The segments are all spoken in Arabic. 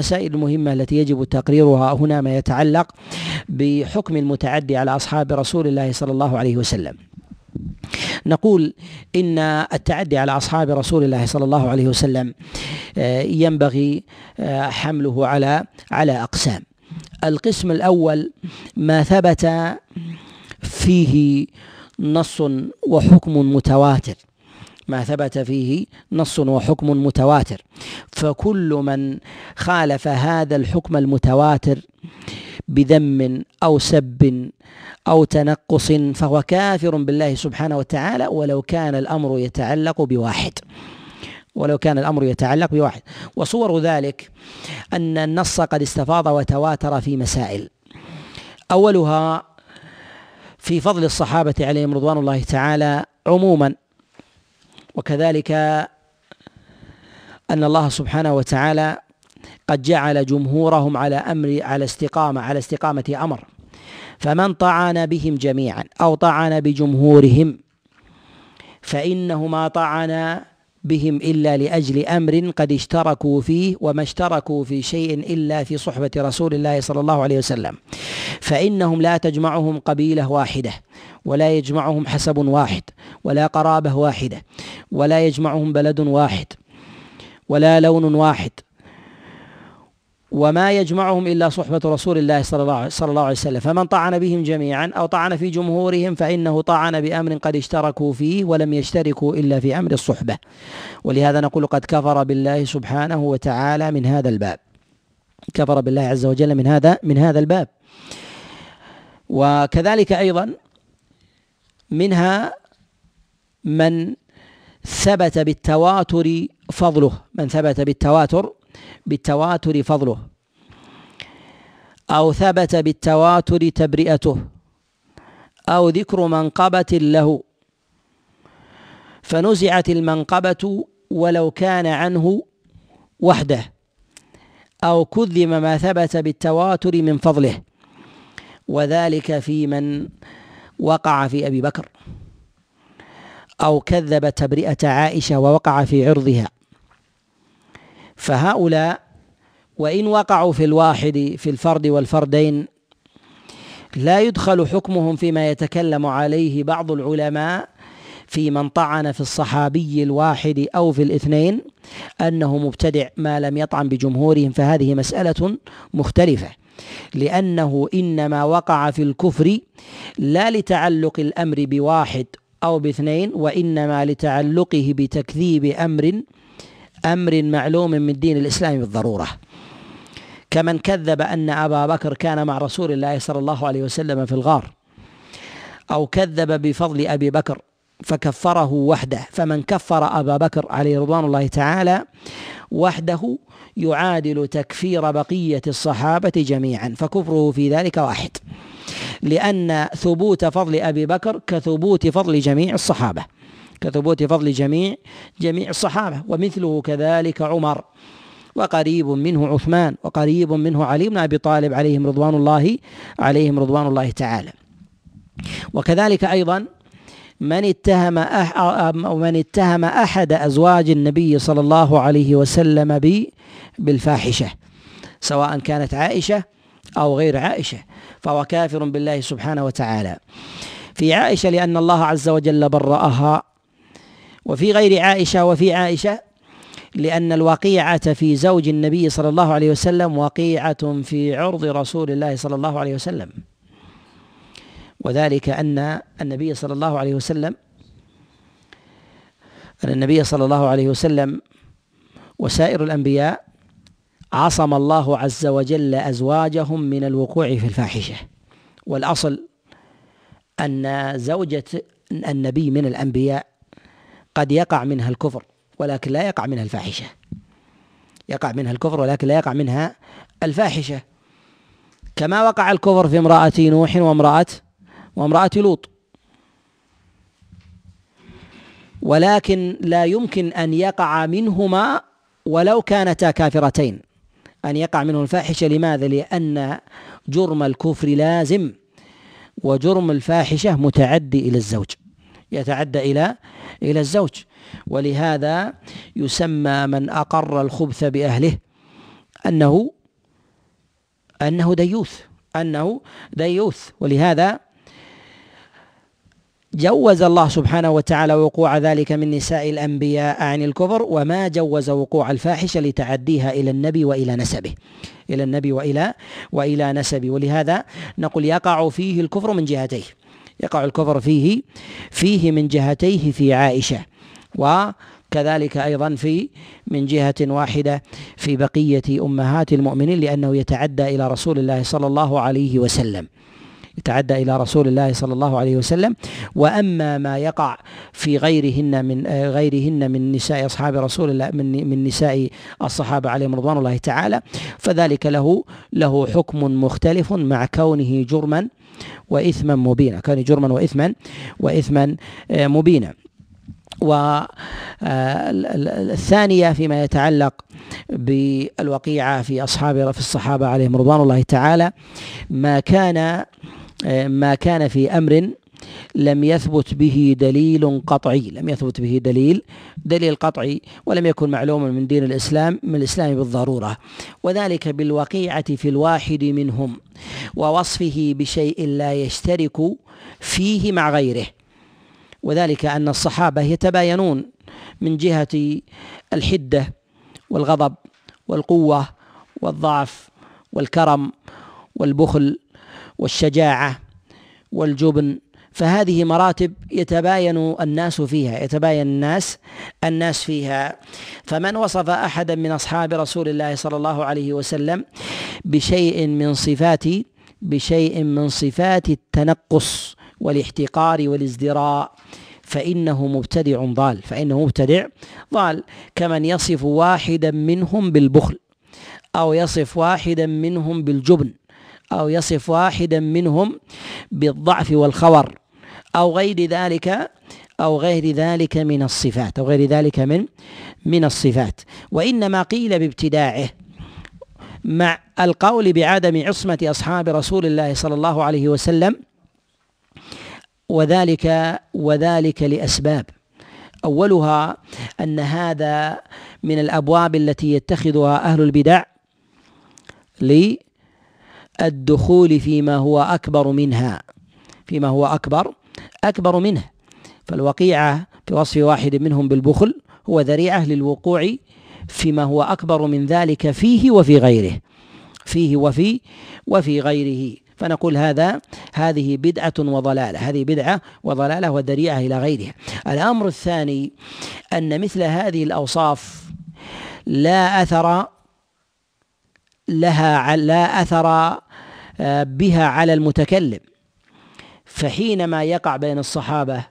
المسائل المهمة التي يجب تقريرها هنا ما يتعلق بحكم المتعدي على أصحاب رسول الله صلى الله عليه وسلم نقول ان التعدي على اصحاب رسول الله صلى الله عليه وسلم آه، ينبغي آه، حمله على على اقسام القسم الاول ما ثبت فيه نص وحكم متواتر ما ثبت فيه نص وحكم متواتر فكل من خالف هذا الحكم المتواتر بذم او سب او تنقص فهو كافر بالله سبحانه وتعالى ولو كان الامر يتعلق بواحد ولو كان الامر يتعلق بواحد وصور ذلك ان النص قد استفاض وتواتر في مسائل اولها في فضل الصحابه عليهم رضوان الله تعالى عموما وكذلك أن الله سبحانه وتعالى قد جعل جمهورهم على أمر على استقامة على استقامة أمر فمن طعن بهم جميعا أو طعن بجمهورهم فإنه ما طعن بهم إلا لأجل أمر قد اشتركوا فيه وما اشتركوا في شيء إلا في صحبة رسول الله صلى الله عليه وسلم فإنهم لا تجمعهم قبيلة واحدة ولا يجمعهم حسب واحد ولا قرابة واحدة ولا يجمعهم بلد واحد ولا لون واحد وما يجمعهم الا صحبه رسول الله صلى الله, صلى الله عليه وسلم فمن طعن بهم جميعا او طعن في جمهورهم فانه طعن بامر قد اشتركوا فيه ولم يشتركوا الا في امر الصحبه ولهذا نقول قد كفر بالله سبحانه وتعالى من هذا الباب كفر بالله عز وجل من هذا من هذا الباب وكذلك ايضا منها من ثبت بالتواتر فضله من ثبت بالتواتر بالتواتر فضله أو ثبت بالتواتر تبرئته أو ذكر منقبة له فنزعت المنقبة ولو كان عنه وحده أو كذب ما ثبت بالتواتر من فضله وذلك في من وقع في أبي بكر أو كذب تبرئة عائشة ووقع في عرضها فهؤلاء وإن وقعوا في الواحد في الفرد والفردين لا يدخل حكمهم فيما يتكلم عليه بعض العلماء في من طعن في الصحابي الواحد او في الاثنين انه مبتدع ما لم يطعن بجمهورهم فهذه مساله مختلفه لانه انما وقع في الكفر لا لتعلق الامر بواحد او باثنين وانما لتعلقه بتكذيب امر أمر معلوم من دين الإسلام بالضرورة كمن كذب أن أبا بكر كان مع رسول الله صلى الله عليه وسلم في الغار أو كذب بفضل أبي بكر فكفره وحده فمن كفر أبا بكر عليه رضوان الله تعالى وحده يعادل تكفير بقية الصحابة جميعا فكفره في ذلك واحد لأن ثبوت فضل أبي بكر كثبوت فضل جميع الصحابة كثبوت فضل جميع جميع الصحابة ومثله كذلك عمر وقريب منه عثمان وقريب منه علي بن أبي طالب عليهم رضوان الله عليهم رضوان الله تعالى وكذلك أيضا من اتهم من اتهم أحد أزواج النبي صلى الله عليه وسلم بالفاحشة سواء كانت عائشة أو غير عائشة فهو كافر بالله سبحانه وتعالى في عائشة لأن الله عز وجل برأها وفي غير عائشة وفي عائشة لأن الوقيعة في زوج النبي صلى الله عليه وسلم وقيعة في عرض رسول الله صلى الله عليه وسلم وذلك أن النبي صلى الله عليه وسلم أن النبي صلى الله عليه وسلم وسائر الأنبياء عصم الله عز وجل أزواجهم من الوقوع في الفاحشة والأصل أن زوجة النبي من الأنبياء قد يقع منها الكفر ولكن لا يقع منها الفاحشة يقع منها الكفر ولكن لا يقع منها الفاحشة كما وقع الكفر في امرأة نوح وامرأة وامرأة لوط ولكن لا يمكن أن يقع منهما ولو كانتا كافرتين أن يقع منه الفاحشة لماذا؟ لأن جرم الكفر لازم وجرم الفاحشة متعدي إلى الزوج يتعدى إلى إلى الزوج ولهذا يسمى من أقر الخبث بأهله أنه أنه ديوث أنه ديوث ولهذا جوز الله سبحانه وتعالى وقوع ذلك من نساء الأنبياء عن الكفر وما جوز وقوع الفاحشة لتعديها إلى النبي وإلى نسبه إلى النبي وإلى وإلى نسبه ولهذا نقول يقع فيه الكفر من جهتيه يقع الكفر فيه فيه من جهتيه في عائشة وكذلك أيضا في من جهة واحدة في بقية أمهات المؤمنين لأنه يتعدى إلى رسول الله صلى الله عليه وسلم يتعدى إلى رسول الله صلى الله عليه وسلم وأما ما يقع في غيرهن من آه، غيرهن من نساء أصحاب رسول الله من من نساء الصحابة عليهم رضوان الله تعالى فذلك له له حكم مختلف مع كونه جرما وإثما مبينا كان جرما وإثما وإثما آه، مبينا والثانية آه، فيما يتعلق بالوقيعة في أصحاب في الصحابة عليهم رضوان الله تعالى ما كان آه، ما كان في امر لم يثبت به دليل قطعي لم يثبت به دليل دليل قطعي ولم يكن معلوما من دين الإسلام من الإسلام بالضرورة وذلك بالوقيعة في الواحد منهم ووصفه بشيء لا يشترك فيه مع غيره وذلك أن الصحابة يتباينون من جهة الحدة والغضب والقوة والضعف والكرم والبخل والشجاعة والجبن فهذه مراتب يتباين الناس فيها يتباين الناس الناس فيها فمن وصف احدا من اصحاب رسول الله صلى الله عليه وسلم بشيء من صفات بشيء من صفات التنقص والاحتقار والازدراء فإنه مبتدع ضال فإنه مبتدع ضال كمن يصف واحدا منهم بالبخل أو يصف واحدا منهم بالجبن أو يصف واحدا منهم بالضعف والخور أو غير ذلك أو غير ذلك من الصفات أو غير ذلك من من الصفات وإنما قيل بابتداعه مع القول بعدم عصمة أصحاب رسول الله صلى الله عليه وسلم وذلك وذلك لأسباب أولها أن هذا من الأبواب التي يتخذها أهل البدع لي الدخول فيما هو أكبر منها فيما هو أكبر أكبر منه فالوقيعة بوصف واحد منهم بالبخل هو ذريعة للوقوع فيما هو أكبر من ذلك فيه وفي غيره فيه وفي وفي غيره فنقول هذا هذه بدعة وضلالة هذه بدعة وضلالة وذريعه إلى غيرها الأمر الثاني أن مثل هذه الأوصاف لا أثر لها لا أثر بها على المتكلم فحينما يقع بين الصحابة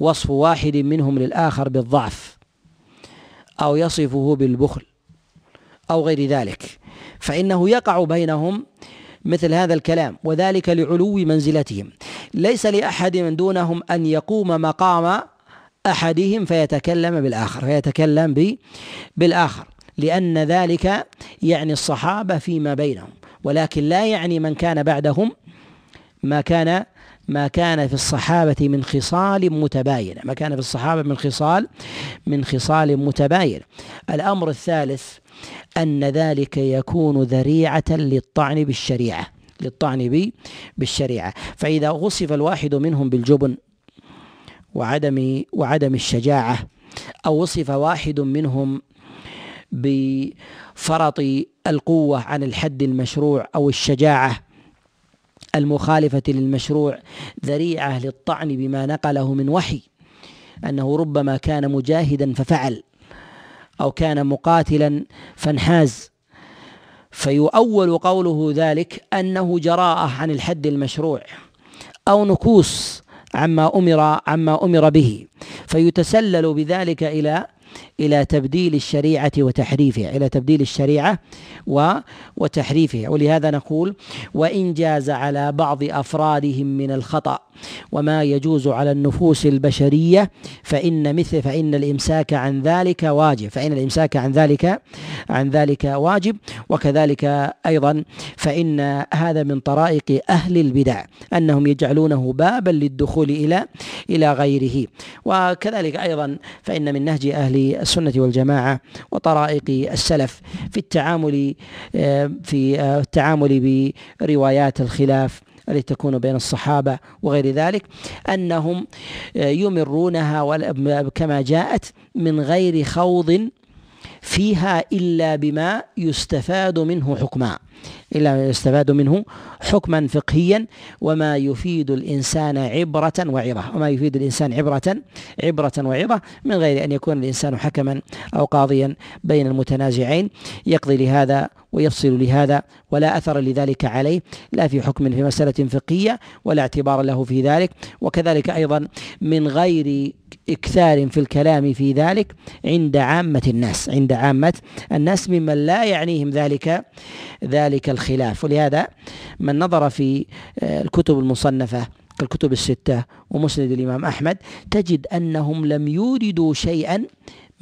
وصف واحد منهم للآخر بالضعف أو يصفه بالبخل أو غير ذلك فإنه يقع بينهم مثل هذا الكلام وذلك لعلو منزلتهم ليس لأحد من دونهم أن يقوم مقام أحدهم فيتكلم بالآخر فيتكلم بالآخر لأن ذلك يعني الصحابة فيما بينهم ولكن لا يعني من كان بعدهم ما كان ما كان في الصحابة من خصال متباينة ما كان في الصحابة من خصال من خصال متباينة الأمر الثالث أن ذلك يكون ذريعة للطعن بالشريعة للطعن بالشريعة فإذا وصف الواحد منهم بالجبن وعدم وعدم الشجاعة أو وصف واحد منهم بفرط القوة عن الحد المشروع أو الشجاعة المخالفة للمشروع ذريعة للطعن بما نقله من وحي أنه ربما كان مجاهدا ففعل أو كان مقاتلا فانحاز فيؤول قوله ذلك أنه جراءة عن الحد المشروع أو نكوص عما أمر عما أمر به فيتسلل بذلك إلى إلى تبديل الشريعة وتحريفها إلى تبديل الشريعة وتحريفها ولهذا نقول وإن جاز على بعض أفرادهم من الخطأ وما يجوز على النفوس البشرية فإن مثل فإن الإمساك عن ذلك واجب فإن الإمساك عن ذلك عن ذلك واجب وكذلك أيضا فإن هذا من طرائق أهل البدع أنهم يجعلونه بابا للدخول إلى إلى غيره وكذلك أيضا فإن من نهج أهل السنة والجماعة وطرائق السلف في التعامل آه، في آه، التعامل بروايات الخلاف التي تكون بين الصحابة وغير ذلك أنهم آه، يمرونها كما جاءت من غير خوض فيها إلا بما يستفاد منه حكما إلا يستفاد منه حكما فقهيا وما يفيد الإنسان عبرة وعظة وما يفيد الإنسان عبرة عبرة وعظة من غير أن يكون الإنسان حكما أو قاضيا بين المتنازعين يقضي لهذا ويفصل لهذا ولا أثر لذلك عليه لا في حكم في مسألة فقهية ولا اعتبار له في ذلك وكذلك أيضا من غير إكثار في الكلام في ذلك عند عامة الناس عند عامة الناس ممن لا يعنيهم ذلك ذلك الخير الخلاف ولهذا من نظر في آه، الكتب المصنفة كالكتب الستة ومسند الإمام أحمد تجد أنهم لم يوردوا شيئا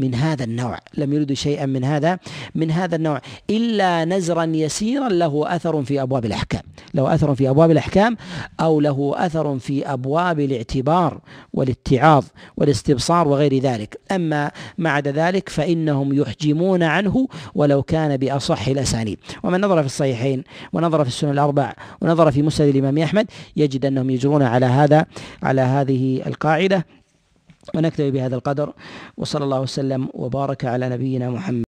من هذا النوع لم يرد شيئا من هذا من هذا النوع إلا نزرا يسيرا له أثر في أبواب الأحكام له أثر في أبواب الأحكام أو له أثر في أبواب الاعتبار والاتعاظ والاستبصار وغير ذلك أما ما عدا ذلك فإنهم يحجمون عنه ولو كان بأصح الأسانيد ومن نظر في الصحيحين ونظر في السنن الأربع ونظر في مسند الإمام أحمد يجد أنهم يجرون على هذا على هذه القاعدة ونكتفي بهذا القدر وصلى الله وسلم وبارك على نبينا محمد